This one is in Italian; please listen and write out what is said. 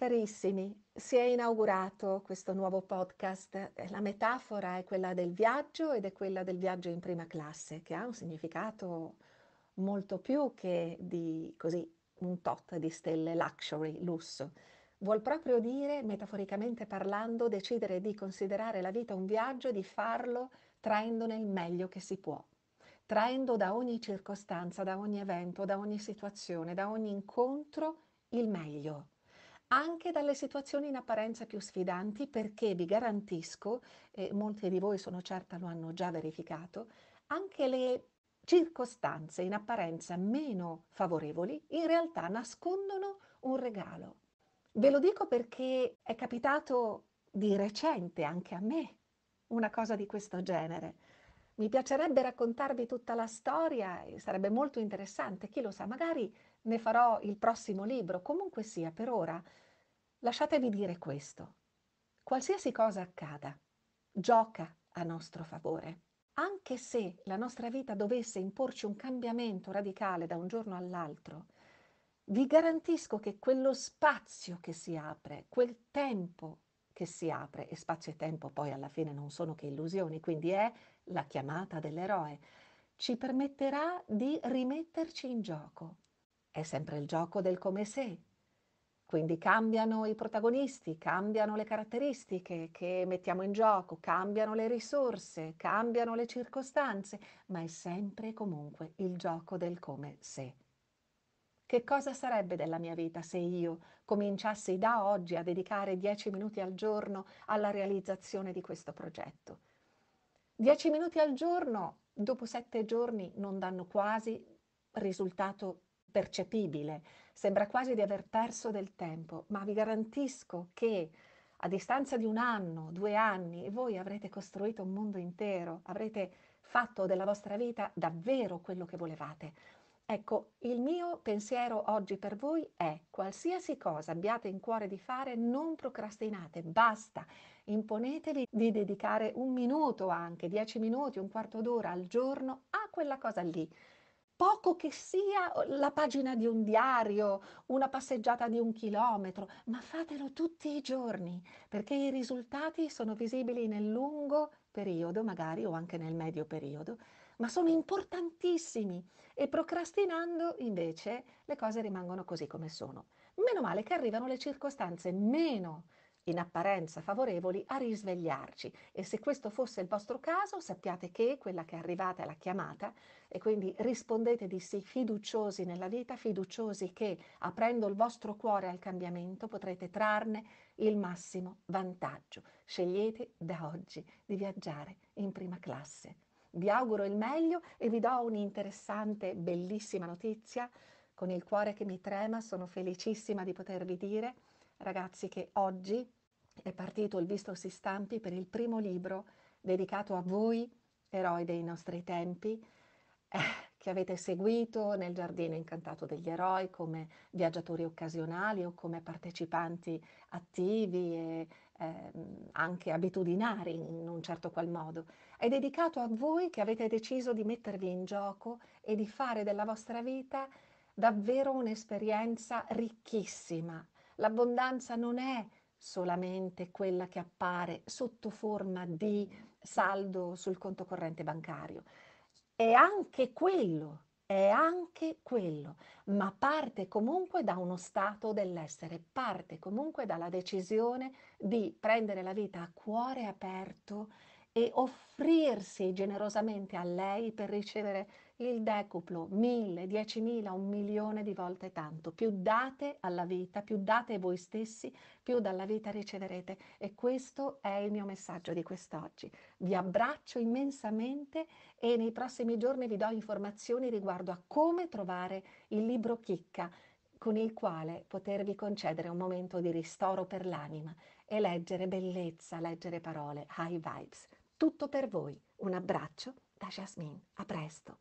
Carissimi, si è inaugurato questo nuovo podcast. Eh, la metafora è quella del viaggio ed è quella del viaggio in prima classe, che ha un significato molto più che di così un tot di stelle luxury, lusso. Vuol proprio dire, metaforicamente parlando, decidere di considerare la vita un viaggio e di farlo traendone il meglio che si può, traendo da ogni circostanza, da ogni evento, da ogni situazione, da ogni incontro il meglio anche dalle situazioni in apparenza più sfidanti perché vi garantisco, e molti di voi sono certa lo hanno già verificato, anche le circostanze in apparenza meno favorevoli in realtà nascondono un regalo. Ve lo dico perché è capitato di recente anche a me una cosa di questo genere. Mi piacerebbe raccontarvi tutta la storia, sarebbe molto interessante, chi lo sa, magari ne farò il prossimo libro, comunque sia, per ora Lasciatevi dire questo. Qualsiasi cosa accada, gioca a nostro favore. Anche se la nostra vita dovesse imporci un cambiamento radicale da un giorno all'altro, vi garantisco che quello spazio che si apre, quel tempo che si apre, e spazio e tempo poi alla fine non sono che illusioni, quindi è la chiamata dell'eroe, ci permetterà di rimetterci in gioco. È sempre il gioco del come se, quindi cambiano i protagonisti, cambiano le caratteristiche che mettiamo in gioco, cambiano le risorse, cambiano le circostanze, ma è sempre e comunque il gioco del come se. Che cosa sarebbe della mia vita se io cominciassi da oggi a dedicare 10 minuti al giorno alla realizzazione di questo progetto? 10 minuti al giorno, dopo 7 giorni, non danno quasi risultato percepibile, sembra quasi di aver perso del tempo, ma vi garantisco che a distanza di un anno, due anni, voi avrete costruito un mondo intero, avrete fatto della vostra vita davvero quello che volevate. Ecco, il mio pensiero oggi per voi è qualsiasi cosa abbiate in cuore di fare, non procrastinate, basta, imponetevi di dedicare un minuto anche, dieci minuti, un quarto d'ora al giorno a quella cosa lì poco che sia oh, la pagina di un diario, una passeggiata di un chilometro, ma fatelo tutti i giorni perché i risultati sono visibili nel lungo periodo, magari o anche nel medio periodo, ma sono importantissimi e procrastinando invece le cose rimangono così come sono. Meno male che arrivano le circostanze meno in apparenza favorevoli a risvegliarci e se questo fosse il vostro caso sappiate che quella che è arrivata è la chiamata e quindi rispondete di sì fiduciosi nella vita, fiduciosi che aprendo il vostro cuore al cambiamento potrete trarne il massimo vantaggio. Scegliete da oggi di viaggiare in prima classe. Vi auguro il meglio e vi do un'interessante, bellissima notizia. Con il cuore che mi trema sono felicissima di potervi dire, ragazzi, che oggi è partito il visto si stampi per il primo libro dedicato a voi, eroi dei nostri tempi, eh, che avete seguito nel Giardino Incantato degli Eroi come viaggiatori occasionali o come partecipanti attivi e eh, anche abitudinari in un certo qual modo. È dedicato a voi che avete deciso di mettervi in gioco e di fare della vostra vita davvero un'esperienza ricchissima. L'abbondanza non è solamente quella che appare sotto forma di saldo sul conto corrente bancario. È anche quello, è anche quello, ma parte comunque da uno stato dell'essere, parte comunque dalla decisione di prendere la vita a cuore aperto e offrirsi generosamente a lei per ricevere il decuplo, mille, diecimila, un milione di volte tanto. Più date alla vita, più date voi stessi, più dalla vita riceverete. E questo è il mio messaggio di quest'oggi. Vi abbraccio immensamente e nei prossimi giorni vi do informazioni riguardo a come trovare il libro Chicca con il quale potervi concedere un momento di ristoro per l'anima e leggere bellezza, leggere parole, high vibes tutto per voi. Un abbraccio da Jasmine. A presto.